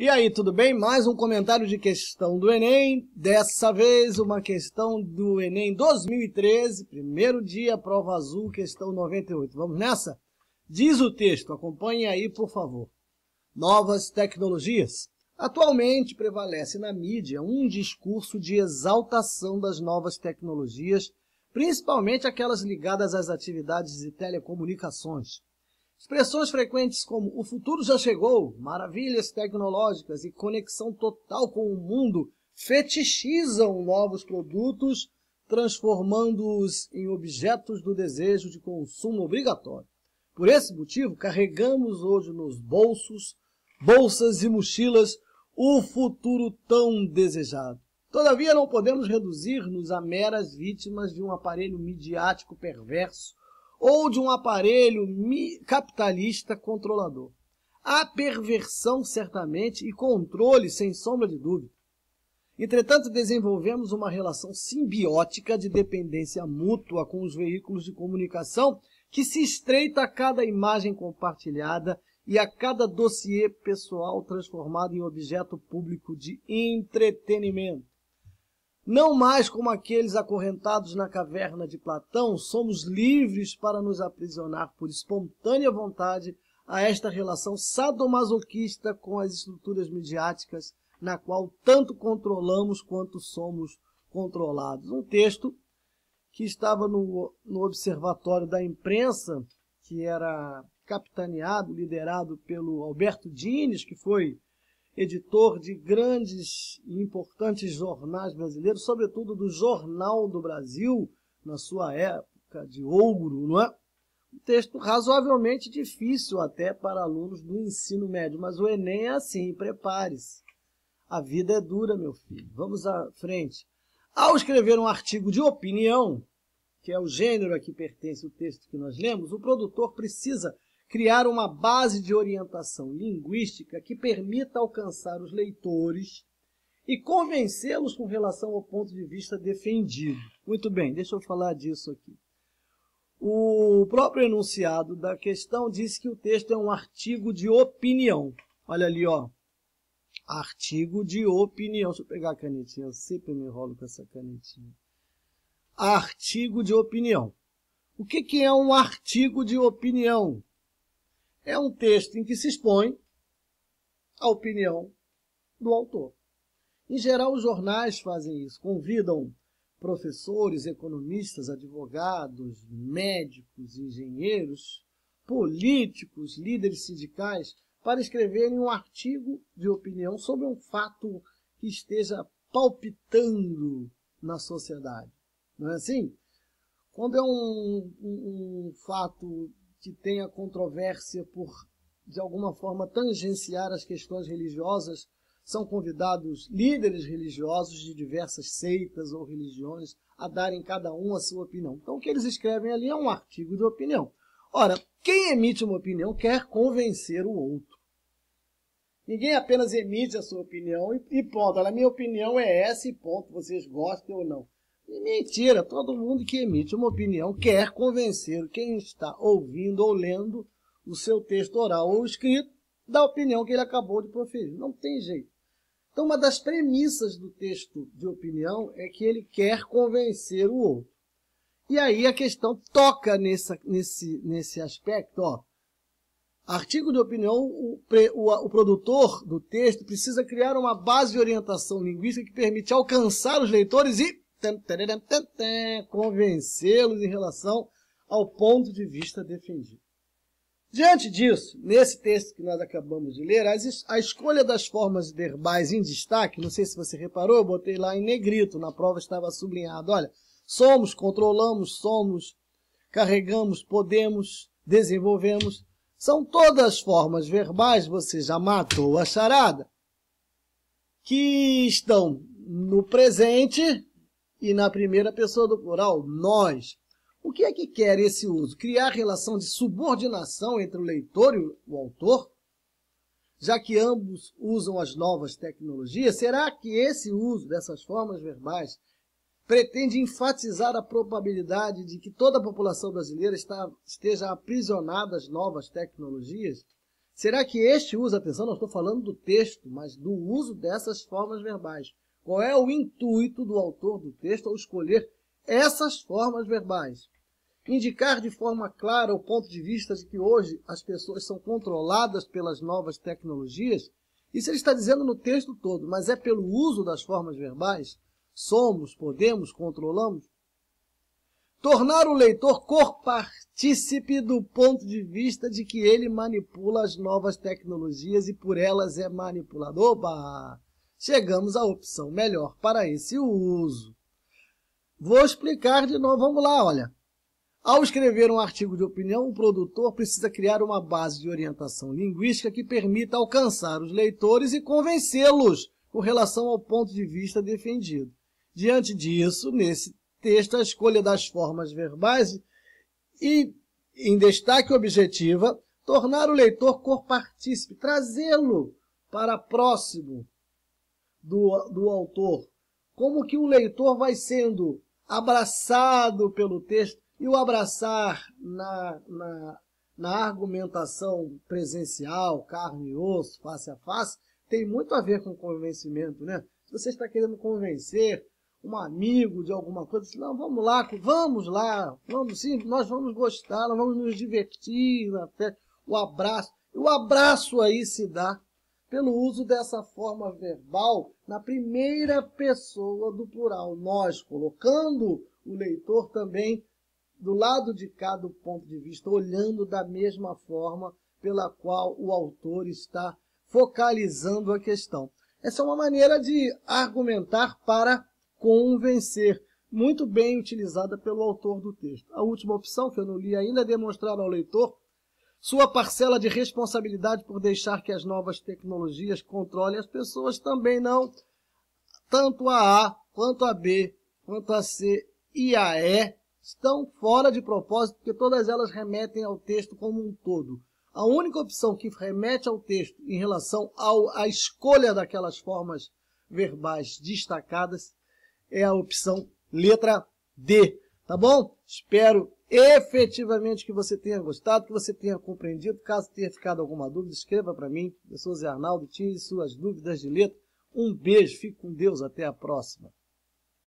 E aí, tudo bem? Mais um comentário de questão do Enem. Dessa vez, uma questão do Enem 2013, primeiro dia, prova azul, questão 98. Vamos nessa? Diz o texto, acompanhe aí, por favor. Novas tecnologias. Atualmente prevalece na mídia um discurso de exaltação das novas tecnologias, principalmente aquelas ligadas às atividades de telecomunicações. Expressões frequentes como o futuro já chegou, maravilhas tecnológicas e conexão total com o mundo fetichizam novos produtos, transformando-os em objetos do desejo de consumo obrigatório. Por esse motivo, carregamos hoje nos bolsos, bolsas e mochilas o futuro tão desejado. Todavia, não podemos reduzir-nos a meras vítimas de um aparelho midiático perverso ou de um aparelho capitalista controlador. Há perversão, certamente, e controle, sem sombra de dúvida. Entretanto, desenvolvemos uma relação simbiótica de dependência mútua com os veículos de comunicação que se estreita a cada imagem compartilhada e a cada dossiê pessoal transformado em objeto público de entretenimento. Não mais como aqueles acorrentados na caverna de Platão, somos livres para nos aprisionar por espontânea vontade a esta relação sadomasoquista com as estruturas midiáticas, na qual tanto controlamos quanto somos controlados. Um texto que estava no, no Observatório da Imprensa, que era capitaneado, liderado pelo Alberto Dines, que foi editor de grandes e importantes jornais brasileiros, sobretudo do Jornal do Brasil, na sua época de ouro, não é? Um texto razoavelmente difícil até para alunos do ensino médio, mas o Enem é assim, prepare-se. A vida é dura, meu filho. Vamos à frente. Ao escrever um artigo de opinião, que é o gênero a que pertence o texto que nós lemos, o produtor precisa criar uma base de orientação linguística que permita alcançar os leitores e convencê-los com relação ao ponto de vista defendido. Muito bem, deixa eu falar disso aqui. O próprio enunciado da questão diz que o texto é um artigo de opinião. Olha ali, ó. Artigo de opinião. Deixa eu pegar a canetinha, eu sempre me enrolo com essa canetinha. Artigo de opinião. O que, que é um artigo de opinião? é um texto em que se expõe a opinião do autor. Em geral, os jornais fazem isso, convidam professores, economistas, advogados, médicos, engenheiros, políticos, líderes sindicais, para escreverem um artigo de opinião sobre um fato que esteja palpitando na sociedade. Não é assim? Quando é um, um, um fato que tenha controvérsia por, de alguma forma, tangenciar as questões religiosas, são convidados líderes religiosos de diversas seitas ou religiões a darem cada um a sua opinião. Então, o que eles escrevem ali é um artigo de opinião. Ora, quem emite uma opinião quer convencer o outro. Ninguém apenas emite a sua opinião e, e ponto. Olha, a minha opinião é essa e ponto. Vocês gostem ou não. E mentira, todo mundo que emite uma opinião quer convencer quem está ouvindo ou lendo o seu texto oral ou escrito da opinião que ele acabou de proferir. Não tem jeito. Então, uma das premissas do texto de opinião é que ele quer convencer o outro. E aí a questão toca nessa, nesse, nesse aspecto, ó. Artigo de opinião, o, pre, o, o, produtor do texto precisa criar uma base de orientação linguística que permite alcançar os leitores e convencê-los em relação ao ponto de vista defendido. Diante disso, nesse texto que nós acabamos de ler, a escolha das formas verbais em destaque, não sei se você reparou, eu botei lá em negrito, na prova estava sublinhado, olha, somos, controlamos, somos, carregamos, podemos, desenvolvemos, são todas as formas verbais, você já matou a charada, que estão no presente e na primeira pessoa do plural, nós. O que é que quer esse uso? Criar relação de subordinação entre o leitor e o autor? Já que ambos usam as novas tecnologias, será que esse uso dessas formas verbais pretende enfatizar a probabilidade de que toda a população brasileira está, esteja aprisionada às novas tecnologias? Será que este uso, atenção, não estou falando do texto, mas do uso dessas formas verbais, qual é o intuito do autor do texto ao escolher essas formas verbais? Indicar de forma clara o ponto de vista de que hoje as pessoas são controladas pelas novas tecnologias? Isso ele está dizendo no texto todo, mas é pelo uso das formas verbais? Somos, podemos, controlamos? Tornar o leitor corpartícipe do ponto de vista de que ele manipula as novas tecnologias e por elas é manipulador chegamos à opção melhor para esse uso. Vou explicar de novo, vamos lá, olha. Ao escrever um artigo de opinião, o produtor precisa criar uma base de orientação linguística que permita alcançar os leitores e convencê-los com relação ao ponto de vista defendido. Diante disso, nesse texto, a escolha das formas verbais e, em destaque objetiva, tornar o leitor corpartícipe, trazê-lo para próximo do, do autor. Como que o leitor vai sendo abraçado pelo texto e o abraçar na, na, na argumentação presencial, carne e osso, face a face, tem muito a ver com convencimento, né? Se você está querendo convencer um amigo de alguma coisa, assim, não, vamos lá, vamos lá, vamos sim, nós vamos gostar, nós vamos nos divertir na festa, o abraço. o abraço aí se dá pelo uso dessa forma verbal na primeira pessoa do plural, nós, colocando o leitor também do lado de cada ponto de vista, olhando da mesma forma pela qual o autor está focalizando a questão. Essa é uma maneira de argumentar para convencer, muito bem utilizada pelo autor do texto. A última opção, que eu não li ainda, é demonstrar ao leitor sua parcela de responsabilidade por deixar que as novas tecnologias controlem as pessoas também não. Tanto a A, quanto a B, quanto a C e a E estão fora de propósito, porque todas elas remetem ao texto como um todo. A única opção que remete ao texto em relação ao, à escolha daquelas formas verbais destacadas é a opção letra D. Tá bom? Espero efetivamente que você tenha gostado, que você tenha compreendido. Caso tenha ficado alguma dúvida, escreva para mim. Eu sou Zé Arnaldo, tire suas dúvidas de letra. Um beijo, fique com Deus, até a próxima.